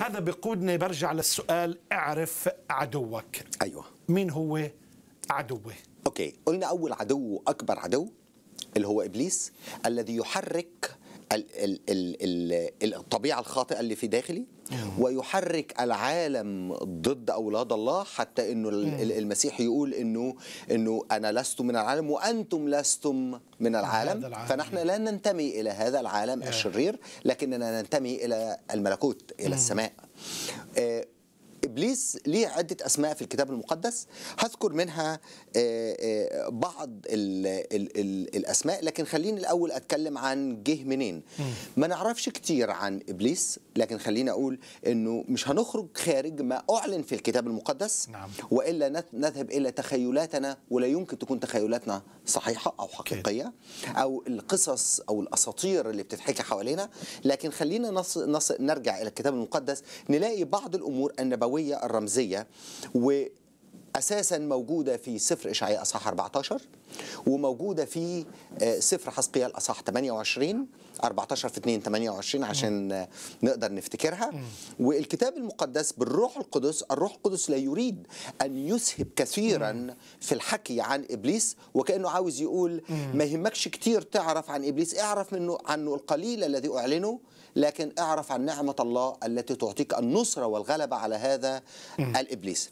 هذا بقودنا برجع للسؤال اعرف عدوك ايوه مين هو عدوه اوكي قلنا اول عدو واكبر عدو اللي هو ابليس الذي يحرك الطبيعة الخاطئة اللي في داخلي ويحرك العالم ضد أولاد الله حتى أنه المسيح يقول أنه أنه أنا لست من العالم وأنتم لستم من العالم فنحن لا ننتمي إلى هذا العالم الشرير لكننا ننتمي إلى الملكوت إلى السماء ابليس ليه عده اسماء في الكتاب المقدس هذكر منها آه، آه، بعض الـ الـ الـ الاسماء لكن خليني الاول اتكلم عن جه منين ما نعرفش كتير عن ابليس لكن خليني اقول انه مش هنخرج خارج ما اعلن في الكتاب المقدس نعم. والا نذهب الى تخيلاتنا ولا يمكن تكون تخيلاتنا صحيحه او حقيقيه او القصص او الاساطير اللي بتتحكي حوالينا لكن خلينا نص نص نرجع الى الكتاب المقدس نلاقي بعض الامور النبويه الهوية الرمزية و اساسا موجوده في سفر اشعياء اصحاح 14 وموجوده في سفر آه، حسقيال اصحاح 28 14 في 2 28 عشان آه، نقدر نفتكرها والكتاب المقدس بالروح القدس الروح القدس لا يريد ان يسهب كثيرا في الحكي عن ابليس وكانه عاوز يقول ما يهمكش كتير تعرف عن ابليس اعرف منه عنه القليل الذي اعلنه لكن اعرف عن نعمه الله التي تعطيك النصره والغلبه على هذا الابليس